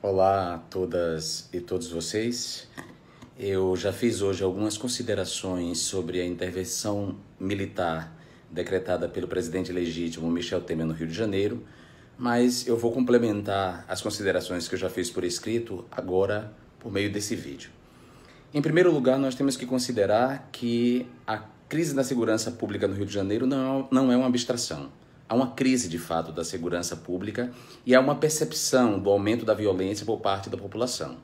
Olá a todas e todos vocês. Eu já fiz hoje algumas considerações sobre a intervenção militar decretada pelo presidente legítimo Michel Temer no Rio de Janeiro, mas eu vou complementar as considerações que eu já fiz por escrito agora por meio desse vídeo. Em primeiro lugar, nós temos que considerar que a crise da segurança pública no Rio de Janeiro não, é não é uma abstração. Há uma crise de fato da segurança pública e há uma percepção do aumento da violência por parte da população.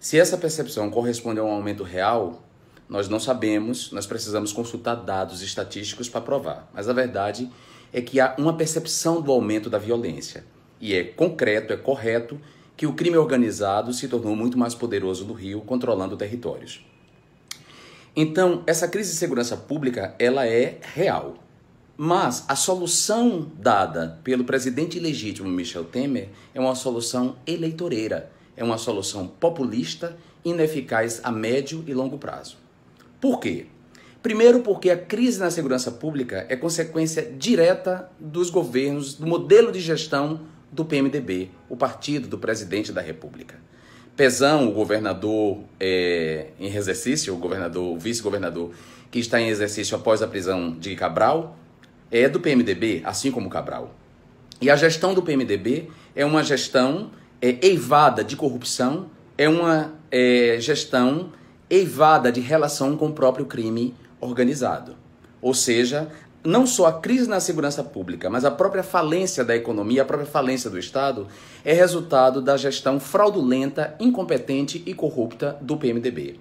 Se essa percepção corresponde a um aumento real, nós não sabemos, nós precisamos consultar dados estatísticos para provar. Mas a verdade é que há uma percepção do aumento da violência. E é concreto, é correto, que o crime organizado se tornou muito mais poderoso no Rio, controlando territórios. Então, essa crise de segurança pública, ela é real. Mas a solução dada pelo presidente ilegítimo Michel Temer é uma solução eleitoreira, é uma solução populista, ineficaz a médio e longo prazo. Por quê? Primeiro, porque a crise na segurança pública é consequência direta dos governos, do modelo de gestão do PMDB, o partido do presidente da República. Pezão, o governador é, em exercício, o governador, o vice-governador que está em exercício após a prisão de Cabral, é do PMDB, assim como Cabral. E a gestão do PMDB é uma gestão é, eivada de corrupção, é uma é, gestão eivada de relação com o próprio crime organizado. Ou seja, não só a crise na segurança pública, mas a própria falência da economia, a própria falência do Estado, é resultado da gestão fraudulenta, incompetente e corrupta do PMDB.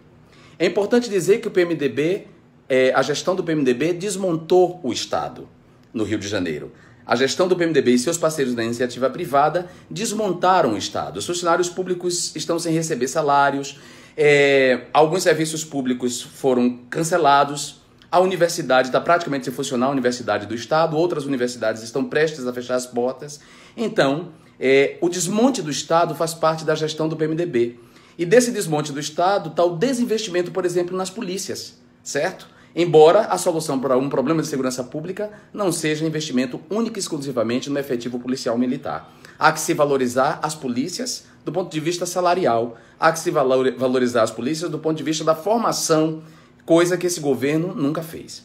É importante dizer que o PMDB, é, a gestão do PMDB desmontou o Estado no Rio de Janeiro. A gestão do PMDB e seus parceiros da iniciativa privada desmontaram o Estado. Os funcionários públicos estão sem receber salários, é, alguns serviços públicos foram cancelados, a universidade está praticamente sem funcionar, a universidade do Estado, outras universidades estão prestes a fechar as portas. Então, é, o desmonte do Estado faz parte da gestão do PMDB. E desse desmonte do Estado está o desinvestimento, por exemplo, nas polícias, certo? Embora a solução para um problema de segurança pública não seja investimento único e exclusivamente no efetivo policial militar. Há que se valorizar as polícias do ponto de vista salarial, há que se valorizar as polícias do ponto de vista da formação, coisa que esse governo nunca fez.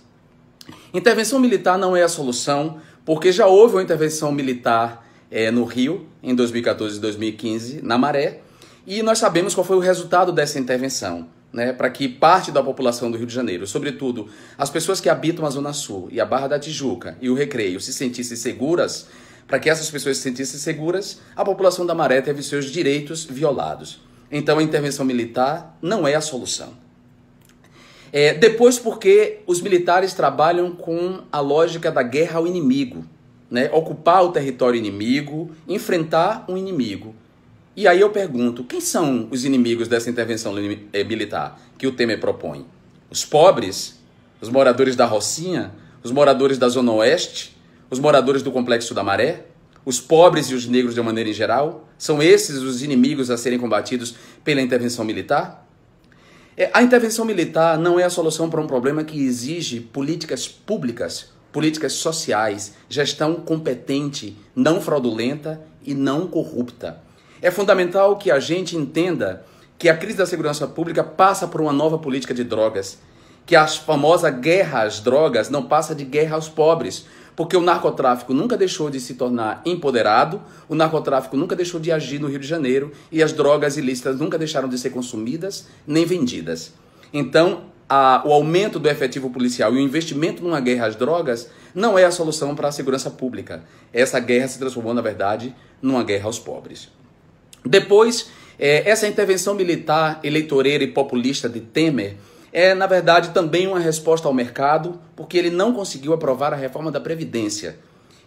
Intervenção militar não é a solução, porque já houve uma intervenção militar é, no Rio, em 2014 e 2015, na Maré, e nós sabemos qual foi o resultado dessa intervenção né, para que parte da população do Rio de Janeiro, sobretudo as pessoas que habitam a Zona Sul e a Barra da Tijuca e o Recreio, se sentissem seguras, para que essas pessoas se sentissem seguras, a população da Maré teve seus direitos violados. Então a intervenção militar não é a solução. É, depois, porque os militares trabalham com a lógica da guerra ao inimigo, né? ocupar o território inimigo, enfrentar um inimigo. E aí eu pergunto, quem são os inimigos dessa intervenção eh, militar que o Temer propõe? Os pobres? Os moradores da Rocinha? Os moradores da Zona Oeste? Os moradores do Complexo da Maré? Os pobres e os negros de uma maneira em geral? São esses os inimigos a serem combatidos pela intervenção militar? É, a intervenção militar não é a solução para um problema que exige políticas públicas, políticas sociais, gestão competente, não fraudulenta e não corrupta. É fundamental que a gente entenda que a crise da segurança pública passa por uma nova política de drogas, que a famosa guerra às drogas não passa de guerra aos pobres, porque o narcotráfico nunca deixou de se tornar empoderado, o narcotráfico nunca deixou de agir no Rio de Janeiro e as drogas ilícitas nunca deixaram de ser consumidas nem vendidas. Então, a, o aumento do efetivo policial e o investimento numa guerra às drogas não é a solução para a segurança pública. Essa guerra se transformou, na verdade, numa guerra aos pobres. Depois, é, essa intervenção militar, eleitoreira e populista de Temer é, na verdade, também uma resposta ao mercado, porque ele não conseguiu aprovar a reforma da Previdência.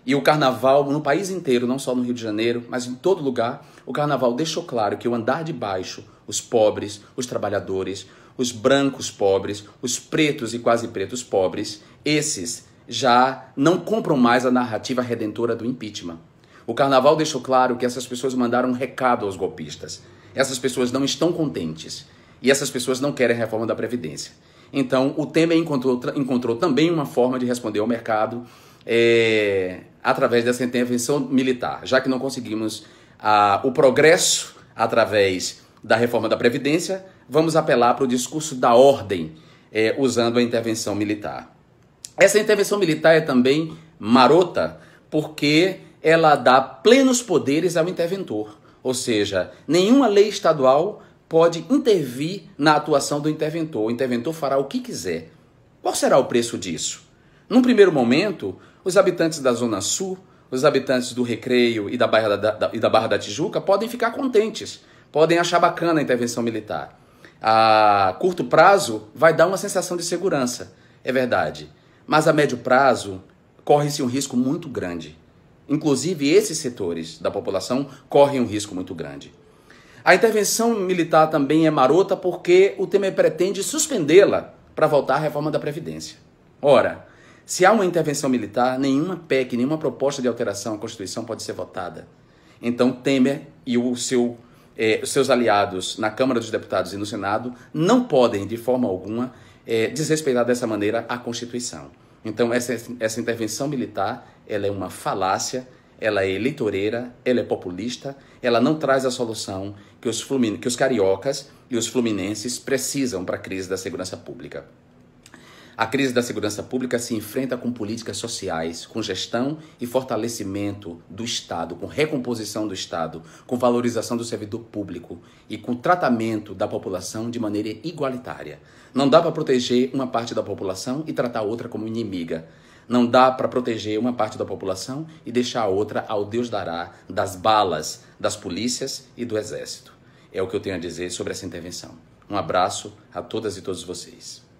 E o carnaval, no país inteiro, não só no Rio de Janeiro, mas em todo lugar, o carnaval deixou claro que o andar de baixo, os pobres, os trabalhadores, os brancos pobres, os pretos e quase pretos pobres, esses já não compram mais a narrativa redentora do impeachment. O carnaval deixou claro que essas pessoas mandaram um recado aos golpistas. Essas pessoas não estão contentes e essas pessoas não querem reforma da Previdência. Então, o Temer encontrou, encontrou também uma forma de responder ao mercado é, através dessa intervenção militar, já que não conseguimos ah, o progresso através da reforma da Previdência, vamos apelar para o discurso da ordem é, usando a intervenção militar. Essa intervenção militar é também marota, porque ela dá plenos poderes ao interventor, ou seja, nenhuma lei estadual pode intervir na atuação do interventor. O interventor fará o que quiser. Qual será o preço disso? Num primeiro momento, os habitantes da Zona Sul, os habitantes do Recreio e da Barra da, da, e da, Barra da Tijuca podem ficar contentes, podem achar bacana a intervenção militar. A curto prazo, vai dar uma sensação de segurança, é verdade. Mas a médio prazo, corre-se um risco muito grande. Inclusive, esses setores da população correm um risco muito grande. A intervenção militar também é marota porque o Temer pretende suspendê-la para voltar à reforma da Previdência. Ora, se há uma intervenção militar, nenhuma PEC, nenhuma proposta de alteração à Constituição pode ser votada. Então, Temer e o seu eh, seus aliados na Câmara dos Deputados e no Senado não podem, de forma alguma, eh, desrespeitar dessa maneira a Constituição. Então essa, essa intervenção militar ela é uma falácia, ela é eleitoreira, ela é populista, ela não traz a solução que os, que os cariocas e os fluminenses precisam para a crise da segurança pública. A crise da segurança pública se enfrenta com políticas sociais, com gestão e fortalecimento do Estado, com recomposição do Estado, com valorização do servidor público e com tratamento da população de maneira igualitária. Não dá para proteger uma parte da população e tratar outra como inimiga. Não dá para proteger uma parte da população e deixar a outra ao Deus dará das balas, das polícias e do exército. É o que eu tenho a dizer sobre essa intervenção. Um abraço a todas e todos vocês.